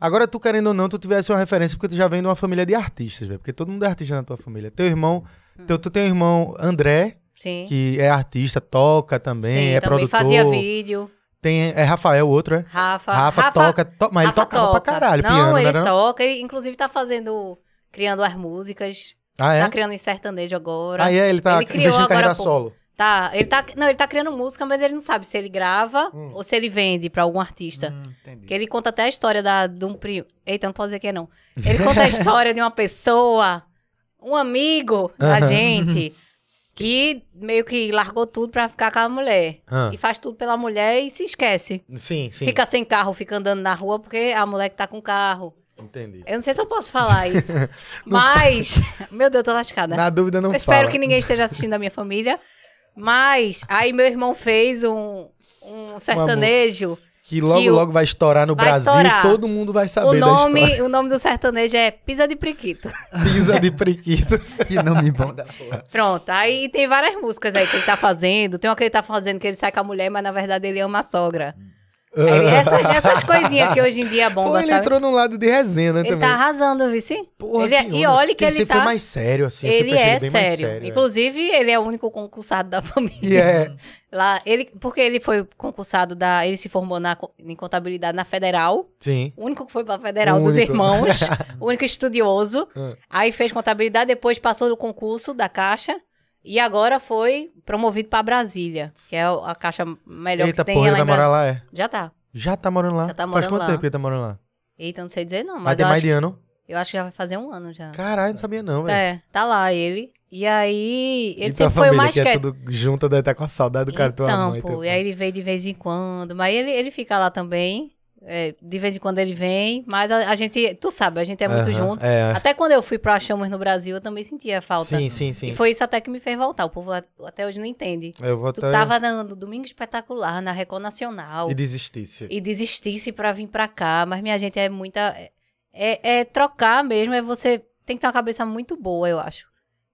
Agora, tu querendo ou não, tu tivesse uma referência, porque tu já vem de uma família de artistas, velho. Porque todo mundo é artista na tua família. Teu irmão, hum. teu, tu tem um irmão André, Sim. que é artista, toca também, Sim, é também produtor. fazia vídeo. Tem, é Rafael, outro, é? Rafa. Rafa, Rafa toca, to, mas Rafa ele tocava toca. pra caralho, não, piano, ele né, não? toca, ele inclusive tá fazendo, criando as músicas. Ah, é? Tá criando em sertanejo agora. Ah, é? Ele tá ele criou investindo agora carreira por... solo. Tá, ele tá, não, ele tá criando música, mas ele não sabe se ele grava hum. ou se ele vende para algum artista. Hum, que ele conta até a história da de um primo. Eita, não posso dizer que é não. Ele conta a história de uma pessoa, um amigo da uhum. gente que meio que largou tudo pra ficar com a mulher. Ah. E faz tudo pela mulher e se esquece. Sim, sim. Fica sem carro, fica andando na rua porque a mulher que tá com carro. Entendi. Eu não sei se eu posso falar isso. mas. Meu Deus, eu tô lascada. Na dúvida, não eu Espero que ninguém esteja assistindo da minha família. Mas aí meu irmão fez um, um sertanejo. Que logo, que logo vai estourar no vai Brasil estourar. todo mundo vai saber o nome, da história. O nome do sertanejo é Pisa de Priquito. Pisa de Priquito. que nome bom da porra. Pronto, aí tem várias músicas aí que ele tá fazendo. Tem uma que ele tá fazendo que ele sai com a mulher, mas na verdade ele ama a sogra. Hum. É essas, essas coisinhas que hoje em dia bom Pô, ele entrou no lado de resenha, né, Ele tá arrasando, viu, sim? Porra, ele, é- e olha que ele, ele tá... foi mais sério, assim. Ele é sério. sério. É. Inclusive, é. ele é o único concursado da família. É. Lá, ele, porque ele foi concursado da... Ele se formou na, em contabilidade na Federal. Sim. O único que foi pra Federal o dos único. irmãos. o único estudioso. Hum. Aí fez contabilidade, depois passou no concurso da Caixa. E agora foi promovido para Brasília, que é a caixa melhor Eita, que tem porra, lá ele em vai morar Brasília. lá, é? Já tá. Já tá morando lá? Já tá Faz quanto tempo que ele tá morando lá? Eita, não sei dizer não, Mas mas, é eu, mais acho, de ano? eu acho que já vai fazer um ano já. Caralho, não sabia não, velho. É, tá lá ele. E aí, ele então sempre foi o mais que é quieto. tudo junto, deve estar tá com a saudade do cara, tua então, mãe. Então, pô, e aí ele veio de vez em quando. Mas ele, ele fica lá também. É, de vez em quando ele vem, mas a, a gente, tu sabe, a gente é muito uhum, junto. É. Até quando eu fui pra Chamas no Brasil, eu também sentia falta. Sim, sim, sim. E foi isso até que me fez voltar. O povo até hoje não entende. Eu vou tu até... tava dando Domingo Espetacular na Record Nacional. E desistisse. E desistisse pra vir pra cá. Mas, minha gente, é muita. É, é, é trocar mesmo, é você. Tem que ter uma cabeça muito boa, eu acho.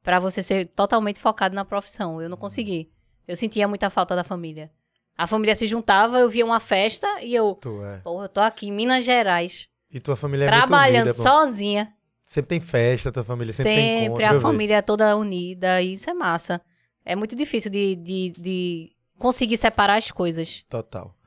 para você ser totalmente focado na profissão. Eu não uhum. consegui. Eu sentia muita falta da família. A família se juntava, eu via uma festa e eu. Tu é. Pô, eu tô aqui em Minas Gerais. E tua família é Trabalhando unida, sozinha. Sempre tem festa, tua família sempre, sempre tem encontro, a família vejo. É toda unida, e isso é massa. É muito difícil de, de, de conseguir separar as coisas. Total.